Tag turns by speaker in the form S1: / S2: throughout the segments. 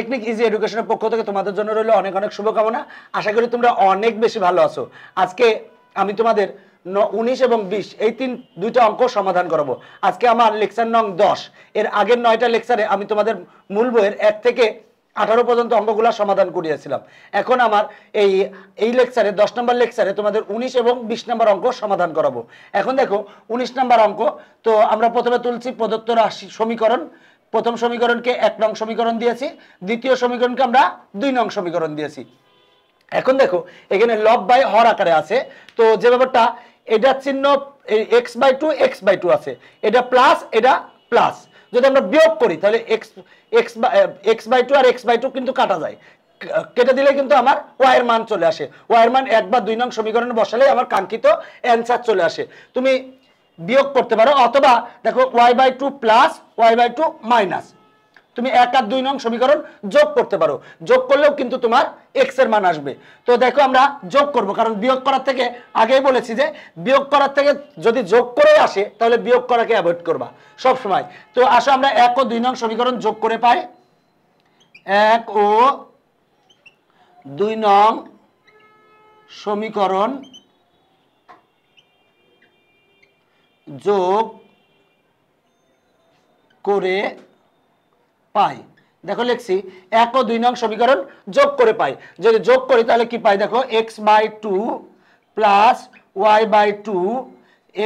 S1: Technique easy এডুকেশনের পক্ষ থেকে তোমাদের জন্য রইল অনেক অনেক শুভকামনা আশা করি তোমরা অনেক বেশি ভালো আছো আজকে আমি তোমাদের ন উনিশ এবং বিশ এই তিন দুইটা অঙ্ক সমাধান করব আজকে আমার লেকচার নং দশ এর আগের নয়টা লেকচারে আমি তোমাদের মূল বইয়ের এক থেকে আঠারো পর্যন্ত অঙ্কগুলা সমাধান করিয়েছিলাম এখন আমার এই এই লেকচারে দশ নম্বর লেকচারে তোমাদের উনিশ এবং বিশ নম্বর অঙ্ক সমাধান করাবো এখন দেখো উনিশ নম্বর অঙ্ক তো আমরা প্রথমে তুলছি প্রদত্ত রাশি সমীকরণ প্রথম সমীকরণকে এক নং সমীকরণ দিয়েছি দ্বিতীয় সমীকরণকে আমরা দুই নং সমীকরণ দিয়েছি এখন দেখো এখানে লব বাই হর আকারে আছে তো যে ব্যাপারটা এটা চিহ্ন x by two x by two আছে এটা প্লাস এটা প্লাস যদি আমরা বিয়োগ করি তাহলে x x x by two আর এক্স বাই টু কিন্তু কাটা যায় কেটে দিলে কিন্তু আমার ওয়াইয়ের মান চলে আসে ওয়াইয়ের মান এক বা দুই নং সমীকরণে বসালে আমার কাঙ্ক্ষিত অ্যান্সার চলে আসে তুমি বিয়োগ করতে পারো অথবা দেখো y by two plus y by two minus তুমি এক আর দুই নং সমীকরণ যোগ করতে পারো যোগ করলেও কিন্তু তোমার এক্স এর মান আসবে তো দেখো আমরা যোগ করব কারণ বিয়োগ করার থেকে আগেই বলেছি যে বিয়োগ করার থেকে যদি যোগ করে আসে তাহলে বিয়োগ করাকে অ্যাভয়েড করবা সব সময় তো আসো আমরা এক ও দুই নং সমীকরণ যোগ করে পাই এক ও দুই নং সমীকরণ যোগ করে পাই দেখো লিখছি এক ও দুই নং সমীকরণ যোগ করে পাই যদি যোগ করি তাহলে কি পাই দেখো x by two plus y by two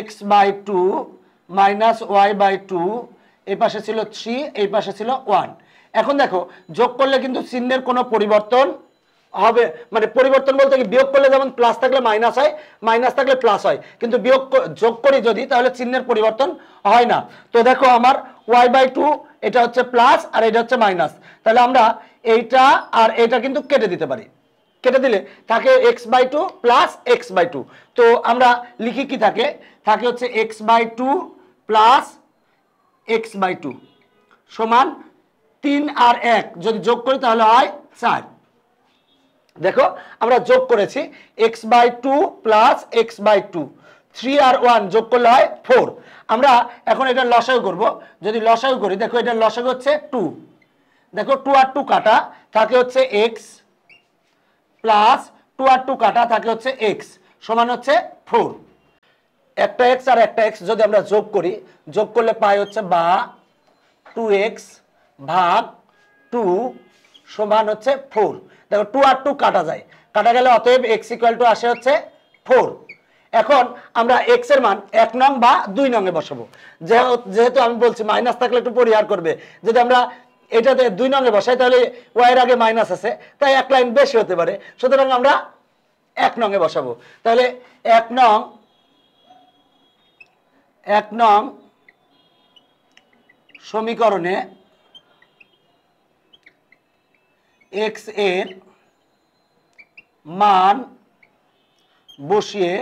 S1: x by two minus y by two এই পাশে ছিল থ্রি এই পাশে ছিল ওয়ান এখন দেখো যোগ করলে কিন্তু চিহ্নের কোনো পরিবর্তন হবে মানে পরিবর্তন বলতে কি বিয়োগ করলে যেমন প্লাস থাকলে মাইনাস হয় মাইনাস থাকলে প্লাস হয় কিন্তু বিয়োগ যোগ করি যদি তাহলে চিহ্নের পরিবর্তন হয় না তো দেখো আমার ওয়াই বাই টু এটা হচ্ছে প্লাস আর এটা হচ্ছে মাইনাস তাহলে আমরা এইটা আর এটা কিন্তু কেটে দিতে পারি কেটে দিলে থাকে x by two plus x by two তো আমরা লিখি কি থাকে থাকে হচ্ছে x by two plus x by two সমান তিন আর এক যদি যোগ করি তাহলে হয় চার দেখো আমরা যোগ করেছি x by two plus x by two three আর ওয়ান যোগ করলে হয় ফোর আমরা এখন এটা লসাই করব যদি লসাই করি দেখো এটা লসাই হচ্ছে টু দেখো টু আর টু কাটা থাকে হচ্ছে এক্স প্লাস টু আর টু কাটা থাকে হচ্ছে এক্স সমান হচ্ছে ফোর একটা এক্স আর একটা এক্স যদি আমরা যোগ করি যোগ করলে পাই হচ্ছে বা টু এক্স ভাগ টু সমান হচ্ছে ফোর দেখো টু আর টু কাটা যায় কাটা গেলে অতএব এক্স ইকুয়াল টু আসে হচ্ছে ফোর এখন আমরা এক্স এর মান এক নং বা দুই নং এ বসাবো যেহেতু আমি বলছি মাইনাস থাকলে একটু পরিহার করবে যদি আমরা এটাতে দুই নং এ বসাই তাহলে ওয়াইয়ের আগে মাইনাস আছে তাই এক লাইন বেশি হতে পারে সুতরাং আমরা এক নং এ বসাবো তাহলে এক নং এক নং সমীকরণে এক্স এর মান বসিয়ে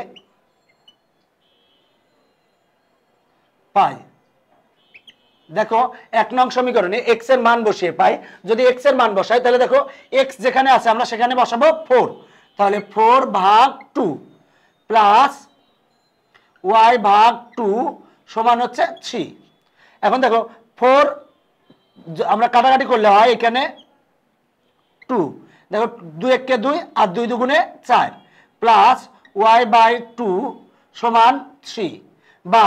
S1: পাই দেখো এক নং সমীকরণে এক্স এর মান বসিয়ে পাই যদি এক্স এর মান বসাই তাহলে দেখো এক্স যেখানে আছে আমরা সেখানে বসাবো ফোর তাহলে ফোর ভাগ টু প্লাস ওয়াই ভাগ টু সমান হচ্ছে থ্রি এখন দেখো ফোর আমরা কাটাকাটি করলে হয় এখানে টু দেখো দুই এককে দুই আর দুই দুগুণে চার প্লাস ওয়াই বাই টু সমান থ্রি বা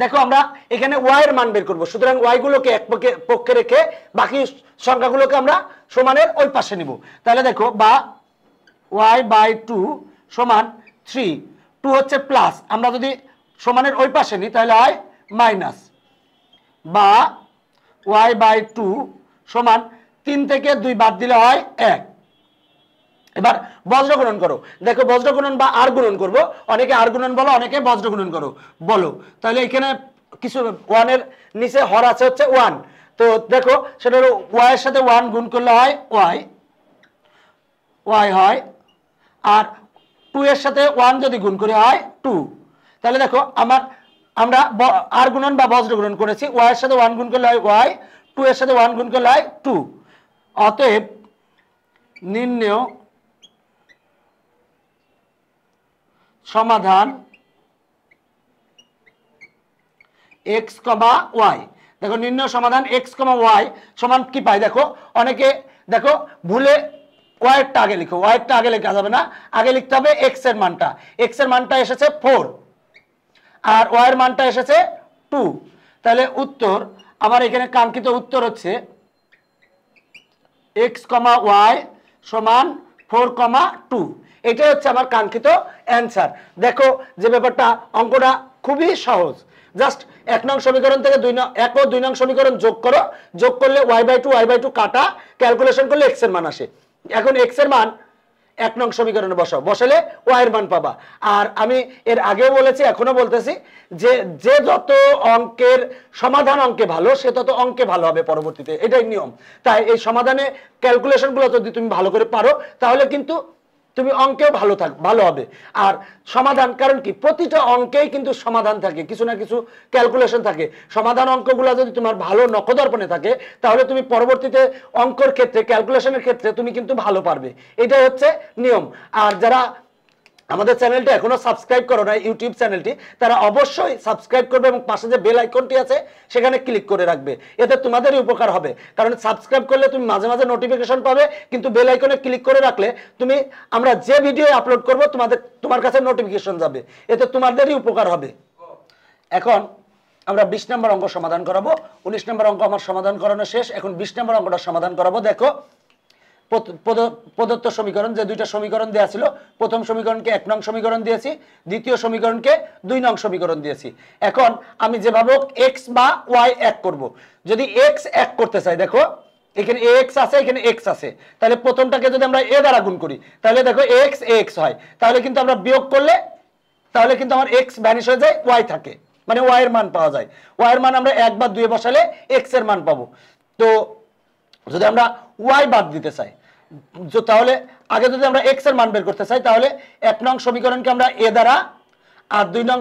S1: দেখো আমরা এখানে ওয়াই এর মান বের করবো সুতরাং ওয়াইগুলোকে এক পক্ষে পক্ষে রেখে বাকি সংখ্যাগুলোকে আমরা সমানের ওই পাশে নিব তাহলে দেখো বা ওয়াই বাই টু সমান থ্রি টু হচ্ছে প্লাস আমরা যদি সমানের ওই পাশে নিই তাহলে হয় মাইনাস বা ওয়াই বাই টু সমান তিন থেকে দুই বাদ দিলে হয় এক এবার বজ্র গুণন করো দেখো বজ্র গুণন বা আর গুণন করবো অনেকে আর গুণন বলো অনেকে বজ্র গুণন করো বলো তাহলে এখানে কিছু ওয়ানের নিচে হর আছে হচ্ছে ওয়ান তো দেখো সেটা ওয়াই ওয়াইয়ের সাথে ওয়ান গুণ করলে হয় ওয়াই ওয়াই হয় আর টু এর সাথে ওয়ান যদি গুণ করে হয় টু তাহলে দেখো আমার আমরা আর গুণন বা বজ্র গুণন করেছি এর সাথে ওয়ান গুণ করলে হয় ওয়াই টু এর সাথে ওয়ান গুণ করলে হয় টু অতএব নিম্ন সমাধান এক্স কমা ওয়াই দেখো নিম্ন সমাধান এক্স কমা ওয়াই সমান কি পাই দেখো অনেকে দেখো ভুলে ওয়াইটটা আগে লিখো ওয়াইটটা আগে লেখা যাবে না আগে লিখতে হবে এক্স এর মানটা এক্স এর মানটা এসেছে ফোর আর ওয়াইয়ের মানটা এসেছে টু তাহলে উত্তর আমার এখানে কাঙ্ক্ষিত উত্তর হচ্ছে এক্স কমা ওয়াই সমান ফোর কমা টু এটাই হচ্ছে আমার কাঙ্ক্ষিত অ্যান্সার দেখো যে ব্যাপারটা অঙ্কটা খুবই সহজ জাস্ট এক নং সমীকরণ থেকে দুই নং এক ও দুই নং সমীকরণ যোগ করো যোগ করলে y by two y by two কাটা ক্যালকুলেশন করলে এক্সের মান আসে এখন এক্সের মান এক নং সমীকরণে বসাও বসালে ওয়াইয়ের মান পাবা আর আমি এর আগেও বলেছি এখনো বলতেছি যে যে যত অঙ্কের সমাধান অঙ্কে ভালো সে তত অঙ্কে ভালো হবে পরবর্তীতে এটাই নিয়ম তাই এই সমাধানে ক্যালকুলেশনগুলো যদি তুমি ভালো করে পারো তাহলে কিন্তু তুমি অঙ্কেও ভালো থাক ভালো হবে আর সমাধান কারণ কি প্রতিটা অঙ্কেই কিন্তু সমাধান থাকে কিছু না কিছু ক্যালকুলেশন থাকে সমাধান অঙ্কগুলো যদি তোমার ভালো নকদর্পণে থাকে তাহলে তুমি পরবর্তীতে অঙ্কর ক্ষেত্রে ক্যালকুলেশনের ক্ষেত্রে তুমি কিন্তু ভালো পারবে এটাই হচ্ছে নিয়ম আর যারা আমাদের চ্যানেলটি এখনো সাবস্ক্রাইব করো না ইউটিউব চ্যানেলটি তারা অবশ্যই সাবস্ক্রাইব করবে এবং পাশে যে বেল আইকনটি আছে সেখানে ক্লিক করে রাখবে এতে তোমাদেরই উপকার হবে কারণ সাবস্ক্রাইব করলে তুমি মাঝে মাঝে নোটিফিকেশন পাবে কিন্তু বেল আইকনে ক্লিক করে রাখলে তুমি আমরা যে ভিডিও আপলোড করব তোমাদের তোমার কাছে নোটিফিকেশন যাবে এতে তোমাদেরই উপকার হবে এখন আমরা বিশ নম্বর অঙ্ক সমাধান করাবো উনিশ নম্বর অঙ্ক আমার সমাধান করানো শেষ এখন বিশ নম্বর অঙ্কটা সমাধান করাবো দেখো প্রদত্ত সমীকরণ যে দুইটা সমীকরণ দেওয়া ছিল প্রথম সমীকরণকে এক নং সমীকরণ দিয়েছি দ্বিতীয় সমীকরণকে দুই নং সমীকরণ দিয়েছি এখন আমি যেভাবে এক্স বা ওয়াই এক করব। যদি এক্স এক করতে চাই দেখো এখানে এক্স আছে এখানে এক্স আছে তাহলে প্রথমটাকে যদি আমরা এ দ্বারা গুণ করি তাহলে দেখো এক্স এক্স হয় তাহলে কিন্তু আমরা বিয়োগ করলে তাহলে কিন্তু আমার এক্স ভ্যানিশ হয়ে যায় ওয়াই থাকে মানে ওয়াইয়ের মান পাওয়া যায় ওয়াই এর মান আমরা এক বা দুয়ে বসালে এক্স এর মান পাবো তো যদি আমরা ওয়াই বাদ দিতে চাই তাহলে আগে যদি আমরা এক্স এর মান বের করতে চাই তাহলে এক নং সমীকরণকে আমরা এ দ্বারা আর দুই নং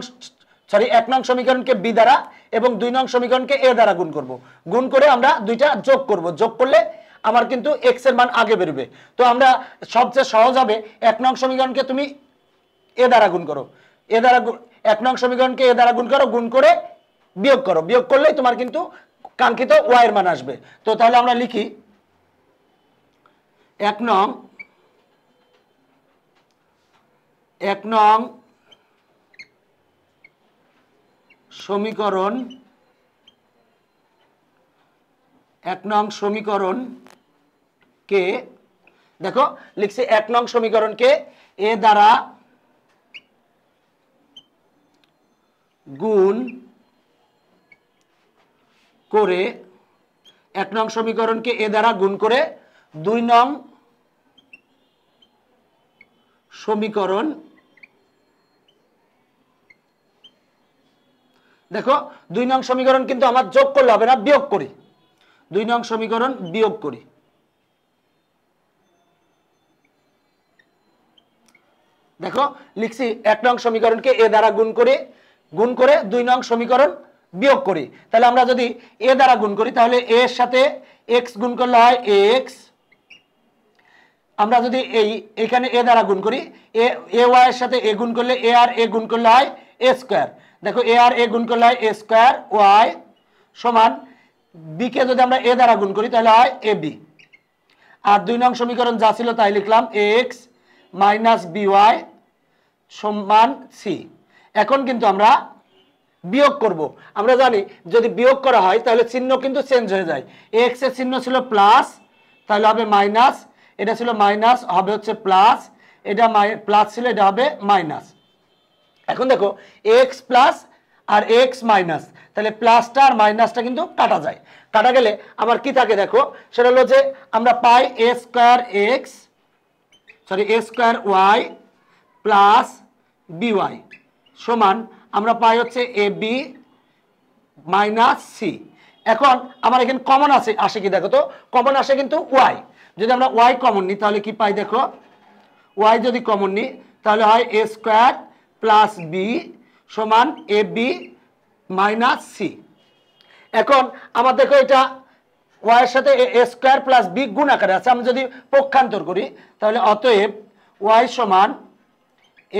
S1: সরি এক নং সমীকরণকে বি দ্বারা এবং দুই নং সমীকরণকে এ দ্বারা গুণ করব গুণ করে আমরা দুইটা যোগ করব যোগ করলে আমার কিন্তু এক্স এর মান আগে বেরোবে তো আমরা সবচেয়ে সহজ হবে এক নং সমীকরণকে তুমি এ দ্বারা গুণ করো এ দ্বারা এক নং সমীকরণকে এ দ্বারা গুণ করো গুণ করে বিয়োগ করো বিয়োগ করলেই তোমার কিন্তু কাঙ্ক্ষিত ওয়াইয়ের মান আসবে তো তাহলে আমরা লিখি এক নং এক নং সমীকরণ এক নং সমীকরণকে দেখো লিখছে এক নং সমীকরণকে এ দ্বারা গুণ করে এক নং সমীকরণকে এ দ্বারা গুণ করে দুই নং সমীকরণ দেখো দুই নং সমীকরণ কিন্তু আমার যোগ করলে হবে না বিয়োগ করি দুই নং সমীকরণ বিয়োগ করি দেখো লিখছি এক নং সমীকরণকে এ দ্বারা গুণ করে গুণ করে দুই নং সমীকরণ বিয়োগ করি তাহলে আমরা যদি এ দ্বারা গুণ করি তাহলে এর সাথে এক্স গুণ করলে হয় এক্স আমরা যদি এই এখানে এ দ্বারা গুণ করি এ এ ওয়াইয়ের সাথে এ গুণ করলে এ আর এ গুণ করলে হয় এ স্কোয়ার দেখো এ আর এ গুণ করলে হয় এ স্কোয়ার ওয়াই সমান বিকে যদি আমরা এ দ্বারা গুণ করি তাহলে হয় এ বি আর দুই নং সমীকরণ যা ছিল তাই লিখলাম এক্স মাইনাস বিওয়াই সমান সি এখন কিন্তু আমরা বিয়োগ করব। আমরা জানি যদি বিয়োগ করা হয় তাহলে চিহ্ন কিন্তু চেঞ্জ হয়ে যায় এক্সের চিহ্ন ছিল প্লাস তাহলে হবে মাইনাস এটা ছিল মাইনাস হবে হচ্ছে প্লাস এটা প্লাস ছিল এটা হবে মাইনাস এখন দেখো এক্স প্লাস আর এক্স মাইনাস তাহলে প্লাসটা আর মাইনাসটা কিন্তু কাটা যায় কাটা গেলে আমার কি থাকে দেখো সেটা হলো যে আমরা পাই a square x sorry a square y plus b y সমান আমরা পাই হচ্ছে এ বি মাইনাস সি এখন আমার এখানে কমন আছে আসে কি দেখো তো কমন আসে কিন্তু ওয়াই যদি আমরা ওয়াই কমন নিই তাহলে কি পাই দেখো ওয়াই যদি কমন নিই তাহলে হয় এ স্কোয়ার প্লাস বি সমান এ বি মাইনাস সি এখন আমার দেখো এটা ওয়াইয়ের সাথে এ স্কোয়ার প্লাস বি গুণ আকারে আছে আমি যদি পক্ষান্তর করি তাহলে অতএব ওয়াই সমান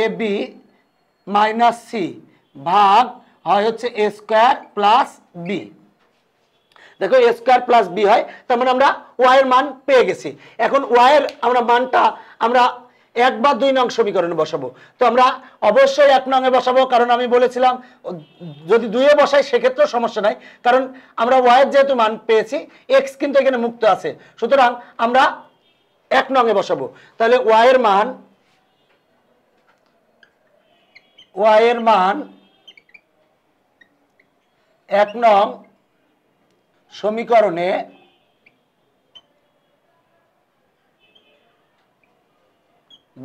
S1: এ বি মাইনাস সি ভাগ হয় হচ্ছে এ স্কোয়ার প্লাস বি দেখো এ স্কোয়ার প্লাস বি হয় তার মানে আমরা ওয়াইয়ের মান পেয়ে গেছি এখন ওয়াইয়ের আমরা মানটা আমরা এক বা দুই নং সমীকরণে বসাবো তো আমরা অবশ্যই এক নঙে বসাবো কারণ আমি বলেছিলাম যদি দুইয়ে বসাই সেক্ষেত্রেও সমস্যা নাই কারণ আমরা ওয়াইয়ের যেহেতু মান পেয়েছি এক্স কিন্তু এখানে মুক্ত আছে সুতরাং আমরা এক নঙে বসাবো তাহলে ওয়াইয়ের মান ওয়াইয়ের মান এক নং সমীকরণে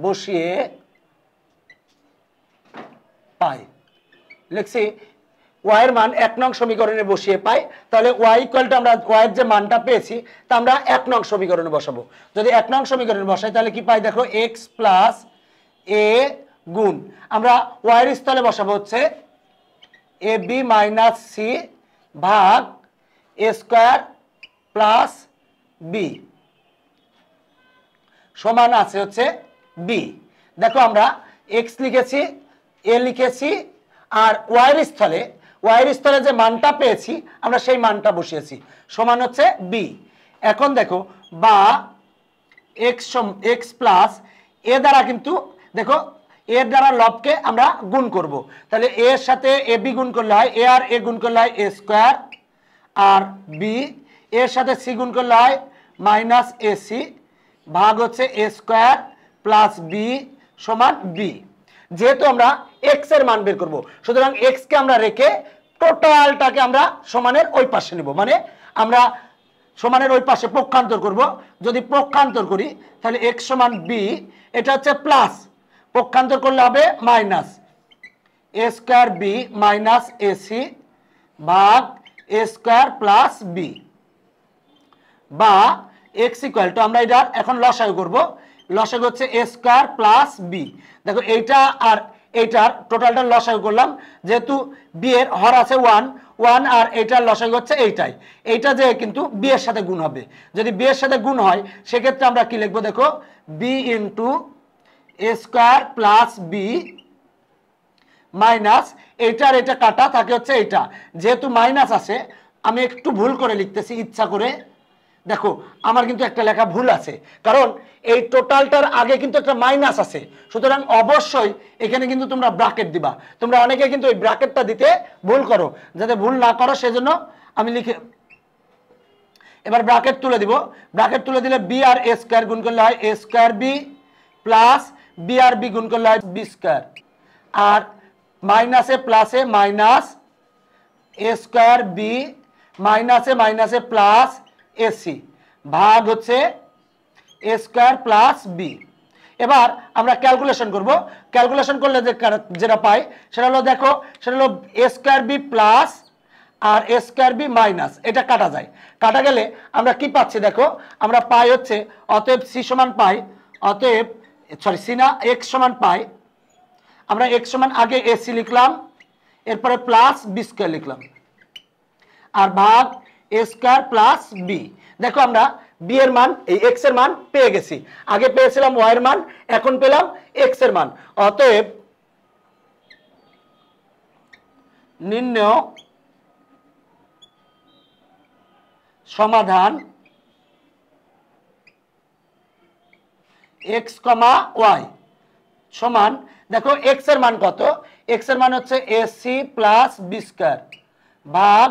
S1: বসিয়ে পাই লিখছি ওয়াইয়ের মান এক নং সমীকরণে বসিয়ে পাই তাহলে ওয়াই ইকুয়ালটা আমরা ওয়াইয়ের যে মানটা পেয়েছি তা আমরা এক নং সমীকরণে বসাবো যদি এক নং সমীকরণে বসাই তাহলে কি পাই দেখো এক্স প্লাস এ গুণ আমরা ওয়াইয়ের স্থলে বসাবো হচ্ছে এ বি মাইনাস সি ভাগ এ স্কোয়ার প্লাস বি সমান আছে হচ্ছে বি দেখো আমরা এক্স লিখেছি এ লিখেছি আর ওয়াইয়ের স্থলে ওয়াইয়ের স্থলে যে মানটা পেয়েছি আমরা সেই মানটা বসিয়েছি সমান হচ্ছে বি এখন দেখো বা এক্স এক্স প্লাস এ দ্বারা কিন্তু দেখো এর দ্বারা লবকে আমরা গুণ করব। তাহলে এর সাথে এ বি গুণ করলে হয় এ আর এ গুণ করলে হয় এ স্কোয়ার আর বি এর সাথে সি গুণ করলে হয় মাইনাস এ সি ভাগ হচ্ছে এ স্কোয়ার প্লাস বি সমান বি যেহেতু আমরা এক্স এর মান বের করবো সুতরাং এক্সকে আমরা রেখে টোটালটাকে আমরা সমানের ওই পাশে নেব মানে আমরা সমানের ওই পাশে পক্ষান্তর করব যদি পক্ষান্তর করি তাহলে এক্স সমান বি এটা হচ্ছে প্লাস পক্ষান্তর করলে হবে minus a square b minus a c ভাগ এ স্কোয়ার প্লাস বি বা এক্স ইকুয়াল টু আমরা এটা এখন লসায় করবো লসাগু হচ্ছে এ স্কোয়ার প্লাস বি দেখো এইটা আর এইটার টোটালটা লসাগু করলাম যেহেতু বি এর হর আছে ওয়ান ওয়ান আর এইটার লসাগু হচ্ছে এইটাই এইটা যে কিন্তু বি এর সাথে গুণ হবে যদি বি এর সাথে গুণ হয় সেক্ষেত্রে আমরা কি লিখবো দেখো b into a square plus b minus এইটার এটা কাটা থাকে হচ্ছে এইটা যেহেতু মাইনাস আছে আমি একটু ভুল করে লিখতেছি ইচ্ছা করে দেখো আমার কিন্তু একটা লেখা ভুল আছে কারণ এই টোটালটার আগে কিন্তু একটা মাইনাস আছে সুতরাং অবশ্যই এখানে কিন্তু তোমরা ব্রাকেট দিবা তোমরা অনেকে কিন্তু ওই ব্রাকেটটা দিতে ভুল করো যাতে ভুল না করো সেজন্য আমি লিখে এবার ব্রাকেট তুলে দিব ব্রাকেট তুলে দিলে বি আর এ স্কোয়ার গুণ করলে হয় a square b plus b আর বি গুণ করলে হয় বি স্কোয়ার আর মাইনাসে প্লাসে মাইনাস এ স্কোয়ার বি মাইনাসে মাইনাসে প্লাস এসি ভাগ হচ্ছে এ স্কোয়ার প্লাস বি এবার আমরা ক্যালকুলেশন করব ক্যালকুলেশন করলে যে যেটা পাই সেটা হলো দেখো সেটা হলো এ স্কোয়ার বি প্লাস আর এ স্কোয়ার বি মাইনাস এটা কাটা যায় কাটা গেলে আমরা কি পাচ্ছি দেখো আমরা পাই হচ্ছে অতএব সি সমান পাই অতএব সরি সিনা এক্স সমান পাই আমরা এক্স সমান আগে এসি লিখলাম এরপরে প্লাস বি স্কোয়ার লিখলাম আর ভাগ স্কোয়ার প্লাস বি দেখো আমরা বি এর মান এই এক্স এর মান পেয়ে গেছি আগে পেয়েছিলাম ওয়াই এর মান এখন পেলাম এক্স এর মান অতএব নির্ণয় সমাধান এক্স কমা ওয়াই সমান দেখো এক্স এর মান কত এক্স এর মান হচ্ছে এসি প্লাস বি স্কোয়ার ভাগ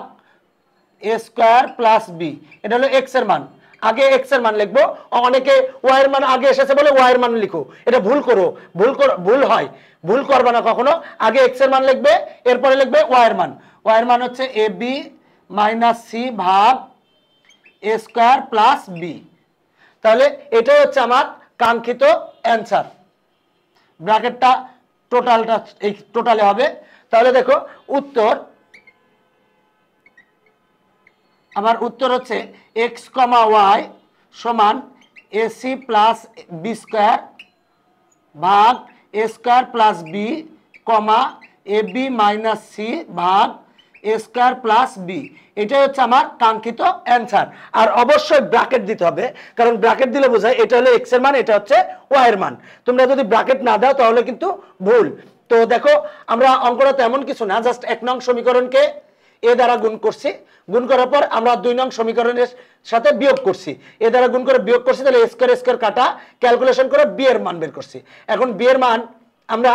S1: এ স্কোয়ার প্লাস বি এটা হলো এক্স এর মান আগে এক্স এর মান লিখবো অনেকে ওয়াই এর মান আগে এসেছে বলে ওয়াই এর মান লিখো এটা ভুল করো ভুল ভুল হয় ভুল করবে না কখনো আগে এক্স এর মান লিখবে এরপরে লিখবে ওয়াই এর মান ওয়াই এর মান হচ্ছে এ বি মাইনাস সি ভাগ এ স্কোয়ার প্লাস বি তাহলে এটাই হচ্ছে আমার কাঙ্ক্ষিত অ্যান্সার ব্র্যাকেটটা টোটালটা এই টোটালে হবে তাহলে দেখো উত্তর আমার উত্তর হচ্ছে এক্স কমা ওয়াই সমান এসি প্লাস বি স্কোয়ার ভাগ এ square plus B comma A B minus C ভাগ এ স্কোয়ার প্লাস বি এটাই হচ্ছে আমার কাঙ্ক্ষিত অ্যান্সার আর অবশ্যই ব্র্যাকেট দিতে হবে কারণ ব্র্যাকেট দিলে বোঝায় এটা হলো এক্সের মান এটা হচ্ছে ওয়াইয়ের মান তোমরা যদি ব্র্যাকেট না দাও তাহলে কিন্তু ভুল তো দেখো আমরা অঙ্কটা তেমন কিছু না জাস্ট এক নং সমীকরণকে এ দ্বারা গুণ করছি গুণ করার পর আমরা দুই নং সমীকরণের সাথে বিয়োগ করছি এ দ্বারা গুণ করে বিয়োগ করছি তাহলে স্কোয়ার স্কোয়ার কাটা ক্যালকুলেশন করে বি এর মান বের করছি এখন বি এর মান আমরা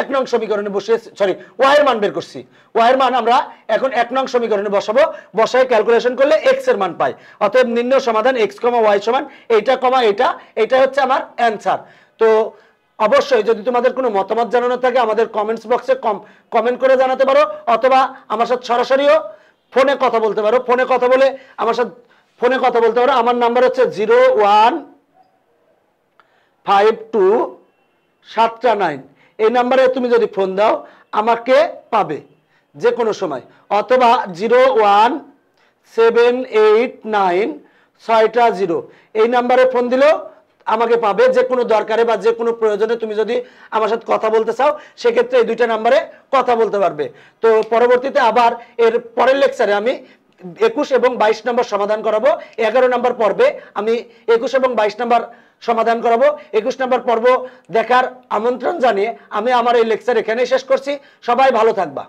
S1: এক নং সমীকরণে বসে সরি ওয়াইয়ের মান বের করছি ওয়াইয়ের মান আমরা এখন এক নং সমীকরণে বসাবো বসায় ক্যালকুলেশন করলে এক্স এর মান পাই অতএব নিম্ন সমাধান এক্স কমা ওয়াই সমান এইটা কমা এটা এটা হচ্ছে আমার অ্যান্সার তো অবশ্যই যদি তোমাদের কোনো মতামত জানানো থাকে আমাদের কমেন্টস বক্সে কম কমেন্ট করে জানাতে পারো অথবা আমার সাথে সরাসরিও ফোনে কথা বলতে পারো ফোনে কথা বলে আমার সাথে ফোনে কথা বলতে পারো আমার নাম্বার হচ্ছে জিরো ওয়ান ফাইভ টু সাতটা নাইন এই নাম্বারে তুমি যদি ফোন দাও আমাকে পাবে যে কোনো সময় অথবা zero one seven eight nine ছয়টা জিরো এই নাম্বারে ফোন দিলেও আমাকে পাবে যে কোনো দরকারে বা যে কোনো প্রয়োজনে তুমি যদি আমার সাথে কথা বলতে চাও সেক্ষেত্রে এই দুইটা নাম্বারে কথা বলতে পারবে তো পরবর্তীতে আবার এর পরের লেকচারে আমি একুশ এবং বাইশ নম্বর সমাধান করাবো এগারো নম্বর পর্বে আমি একুশ এবং বাইশ নম্বর সমাধান করাবো একুশ নম্বর পর্ব দেখার আমন্ত্রণ জানিয়ে আমি আমার এই লেকচার এখানেই শেষ করছি সবাই ভালো থাকবা